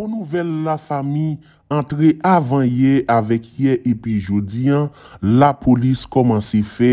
Bon nouvel la fami entre avan ye avek ye epi jodi an, la polis koman se fe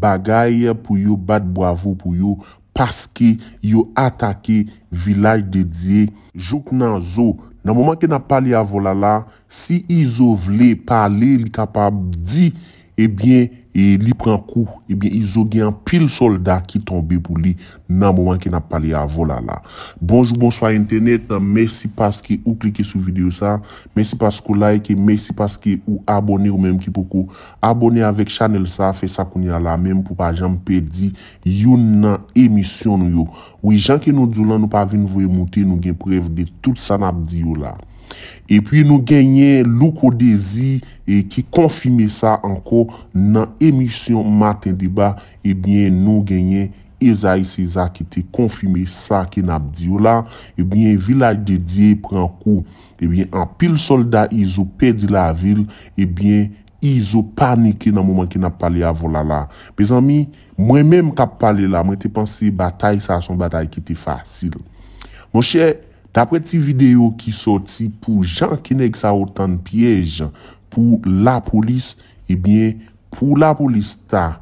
bagay pou yo bat bo avou pou yo paske yo atake vilaj dedye jok nan zo. Nan mouman ke nan pale avola la, si yi zo vle pale li kapab di, ebyen... E li pren kou, ebyen, i zo gen pil soldat ki tombe pou li nan mouman ki nan pali avola la. Bonjou, bonsoy internet, mersi paske ou klike sou video sa. Mersi paske ou like, mersi paske ou abone ou menm ki pokou. Abone avek chanel sa, fe sakouni ala, menm pou pa janm pedi yon nan emisyon nou yo. Ou i janke nou djou lan nou pa vi nou voye mouti, nou gen prev de tout san ap di yo la. Epi nou genye loukodezi ki konfime sa anko nan emisyon maten di eh ba, epi nou genye ezay sezak ki te konfime sa ki nap diyo la, epi nou genye vilaj de diye pre anko, epi nou genye anpil soldat izo pedi la vil, epi nou genye izo panike nan mouman ki nap pale a vola la. Pe zami, mwen menm kap pale la, mwen te panse batay sa son batay ki te fasil. Mwen chè, Ta pre ti video ki soti pou jan ki nek sa otan piyej pou la polis, ebyen pou la polis ta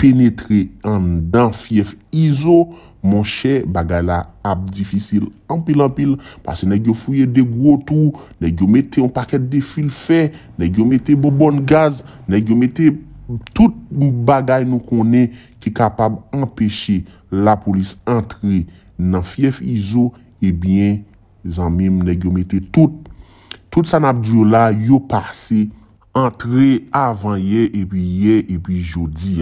penetre an dan fief izo, monshe bagay la ap difisil anpil anpil, pase nek yo fuyye de gwo tou, nek yo mette yon paket de fil fè, nek yo mette bobon gaz, nek yo mette tout bagay nou konen ki kapab empeshe la polis antre nan fief izo, ebyen... Bizan mi mne ge mette tout Tout sa nap diyo la yo parsi Entre avan ye E pi ye e pi jodi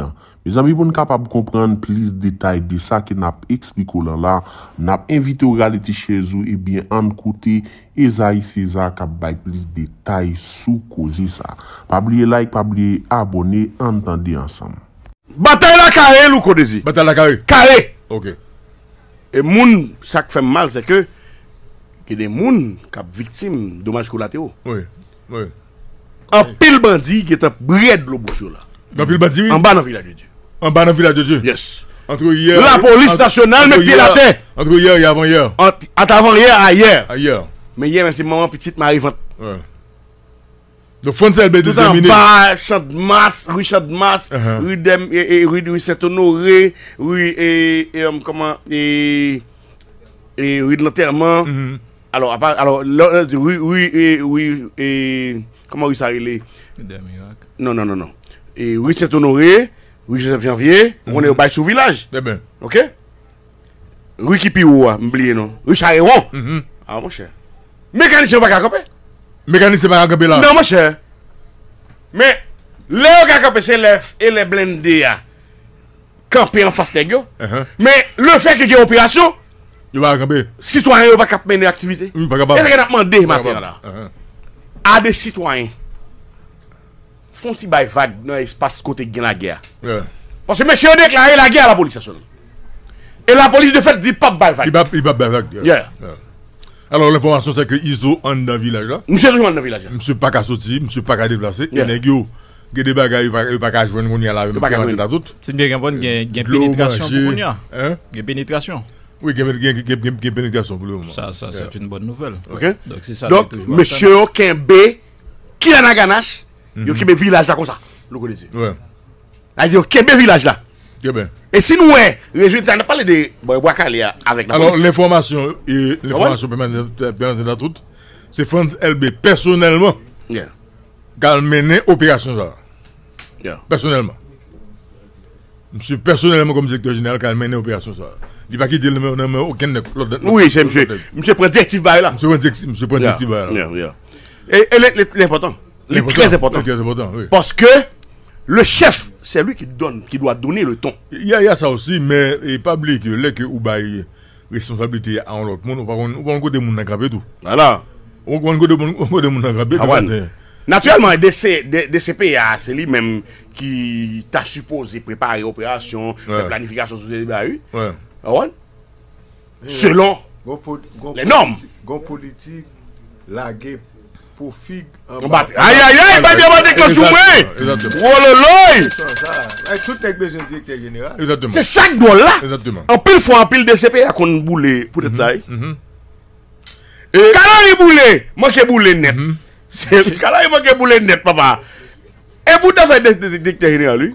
Bizan mi bon kapap kompren Plis detay de sa ke nap eksplikolan la Nap invite ou gale ti chezou E bin an kote E zayi se zayi kap bay plis detay Sou kozi sa Pabliye like, pabliye abone Antande ansam Bate la kare lou kodezi Kare E moun sak fem mal se ke ki de moun kap viktim domaj kou la te ou. Oui, oui. An pil bandi ki te bred lo bouchou la. An pil bandi, oui? An ban nan vila de Dieu. An ban nan vila de Dieu? Yes. An trou yè. La polis nasyonal me pil la te. An trou yè, yè avan yè. At avan yè, a yè. A yè. Me yè, men se mou an pitit ma arrivant. Oui. Le frontel be déterminé. Tout an ba, Chant de masse, Richard de masse, Rui de Saint-Honoré, Rui de l'Enterrement, Rui de l'Enterrement, alo apat alo wou wou wou wou eee koman wou saile no no no no wou se tonore wou se janvye wou ne ou bay sou vilaj wou ki pi wou wou wou saile wou mekanise wou ba kakape mekanise wou ba kakape la me le wou kakape se lef e le blendi ya kampi an fasteg yo me le feke ge operasyon Citoyen yo va kapmen de aktivite E se gen apman de maten la uh-huh. A de citoyen Fonsi bayfag Nan espase kote gen la gya Ponsi menche yon dek la, en la gya la polisyasyon E la polisy de fet di pap bayfag I pap bayfag Alors l'informasyon se ke Izo An nan vilaj la Mse pak a soti, mse pak a deplase E nen gen de bagay Gen penetrasyon Gen penetrasyon Ouye, ke penitasyon pou lè ouman. Sa, sa, sa, c'est une bonne nouvel. Ok? Donk, Monsieur Ken mhm. ah euh, B, ki la nan ganache, yo kebe vilaj la kon sa. Loukou dizi. Ouye. A, yo, kenbe vilaj la. Kebe. E sinou, ouye, lè jouni, ta anapalè de, boye, wakalè ya, avek nan fòs. Anon, lè fòmasyon, lè fòmasyon, lè fòmasyon, lè fòmasyon, lè fòmasyon, lè fòmasyon, lè fòmasyon, lè fòmasyon, lè fòmasyon, n'y a pas qu'il dit le aucun Oui, c'est M. Msè pren M. monsieur la. là. Et l'important. Le très important. Parce que le chef, c'est lui qui donne, qui doit donner le ton. Il y, a ça aussi, mais il n'est pas oublié que là que ou une responsabilité à un On monde, on pas on monde moun tout. Voilà. On côté de monde grappé tout. Naturellement, DCPA, c'est lui-même qui t'a supposé préparer l'opération, la planification, tout ça. Ouais. Ah Selon Le nom Gon politik Lagè pou fig Ayo ayo ayo Wole loy Se sak do la An pil fwa an pil de sepe Ya kon boule pou detay Kala yi boule Mwake boule net Kala yi mwake boule net papa E bouta fay dekterine a li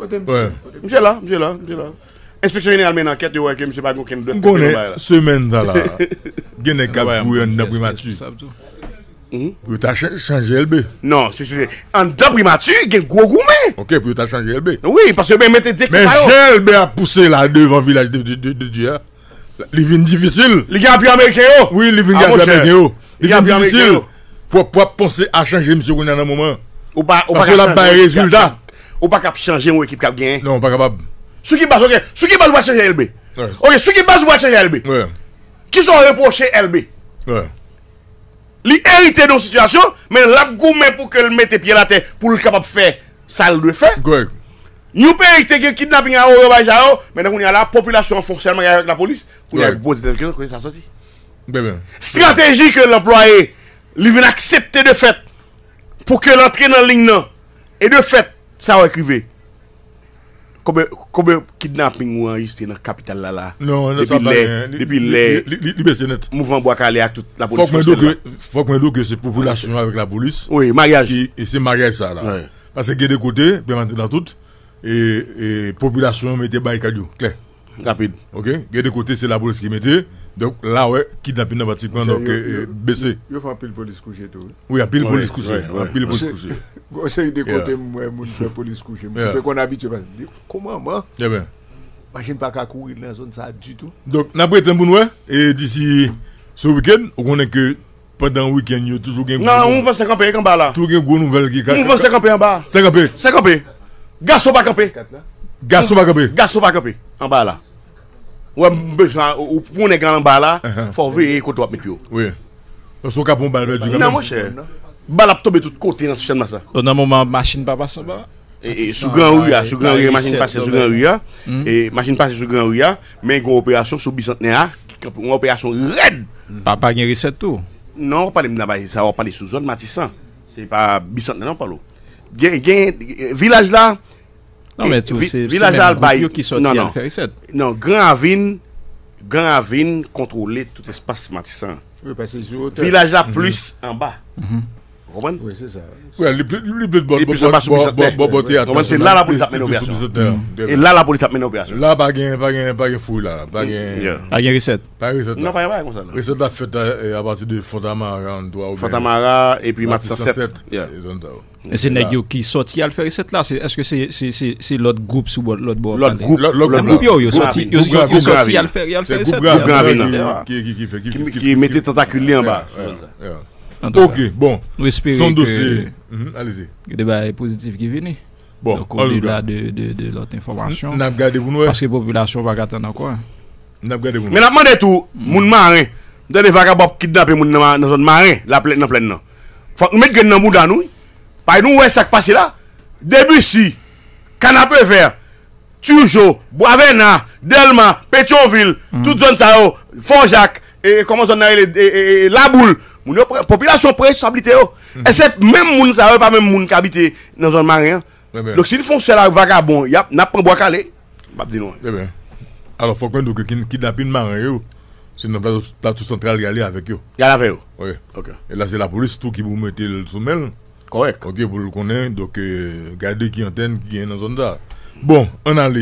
Mjela mjela mjela Inspeksyon yon almen anket yon wè e, gen M. Bagou ken dò. M konè, semen zan la. Gen ne kapjou yon nopri matu. Pou yon ta chanjè lbe. Non, se se se. An nopri matu, gen gwo gwo men. Ok, pou yon ta chanjè lbe. Oui, pasè yon ben mette dekip a yo. Men chanjè lbe a pousse la devan vilaj de diya. Li vin di fisyl. Li gen api Amerike yo. Oh. Oui, li vin gen api Amerike yo. Li gen api Amerike yo. Fwa pou ap ponse a chanjè M. Bagou nan an mouman. Ou pa kap chanjè. Pasè yon Ce qui baz, ok, Ce qui baz wè LB. Ok, ce Qui baz va chèche LB. Qui sont reprochés LB. Li erite don situation, mais lap goumen pour qu'elle l mette pied la terre pour capable faire fè ça de fè. Nous pouvons qui est kidnapping à Oyo oh, maintenant on y a la population en avec la police, on y a posé quelque chose, ça sorti. Stratégie que l'employé, il vient accepter de fait pour que l'entrée dans la ligne, et de fait, ça va écriver. Koube kidnapping ou an jiste nan kapital la la non, non, Depi le Depi le Mouvan bo akale ak tout Fok men do ke se popolasyon avek la polis Si magyaj sa la Pase ge de kote Popolasyon mette bayi kajou Gede kote se la polis ki mette Donc là, ouais, kidnapping dans pratiquement, donc baissé. Ils a pile police couché tout. Oui, il pile police a pile police on C'est des côtés, moi, mon fait police couchée. mais être qu'on habitue. Comment, moi Eh bien. Machine pas qu'à courir dans la zone, ça du tout. Donc, n'a un été bon, ouais. Et d'ici ce week-end, on connaît que pendant le week-end, il y a toujours un Non, on va se camper en bas là. Tout un gros nouvelle qui On va se camper en bas. Se camper. Se camper. Garçon pas camper. Garçon pas camper. Garçon pas camper. En bas là. Ou pou ne gan mba la, forve e koto ap me pyo. Oui. Ou sou kapon bala. Bala pou tobe tout kote nan sou chan masan. Ou nan mouman masin pa basan ba? Sou gran ou ya, masin pase sou gran ou ya. E masin pase sou gran ou ya, men yon operasyon sou bisantene a. Yon operasyon red. Pa pa gen riset ou? Non, wap pale mna ba sa wap pale sou zon matisan. Se pa bisantene nan wap palo. Gen, gen, vilaj la... Non, nan. Non, nan. Gan avin kontrole tout espas matisan. Vilaj la mhm. plus an ba. Mh. Ou an? Ou an, li plit bot bot bot Ou an, se la mm. la polit ap men opyasyon E la la polit ap men opyasyon La pa gen, pa gen, pa gen fou la Pa gen riset Riset la fèt a pati de Fontamara Fontamara, epi Matisacet E se negyo ki soti al fè riset la? Eske se lòd group sou lòd bo Lòd group Yò soti al fè riset Kikifè Kikifè Ok, bon. Son dosye. Mhm, Alize. Gede ba, e pozitif ki vini. Bon, an luga. Donkou li la de lote informasyon. Nap gadevoun we. Paske populasyon wak atan nan kwa. Nap gadevoun we. Men ap man detou, moun marin. Dende vaka bop kit nan pe moun nan zon marin. La plen nan plen nan. Fak nou met gen nan mou dan nou. Pay nou wè sak pase la. Debi si. Kana pe ver. Tujo. Bo avè nan. Delman. Petyonvil. Tout zon sa yo. Fonjak. E komon zon nan e. E Laboul. Fonjak. Moun yo, populasyon pre, sablite yo. Mhm. Esep, menm moun, sawe pa menm moun kabite nan zon maryen. Lòk si l fonsè la vagabon, yap, nap pran bo ak ale, pap di nou. Alò fòkwen dò kè ki dapin maryen yo, se nan plato central yalè avèk yo. Yalè avè yo? Oye. E la se la polis tou ki pou mette l soumel. Korek. Ok, pou l konen, lòk euh, gade ki anten, ki gen nan zon zan. Bon, an ale.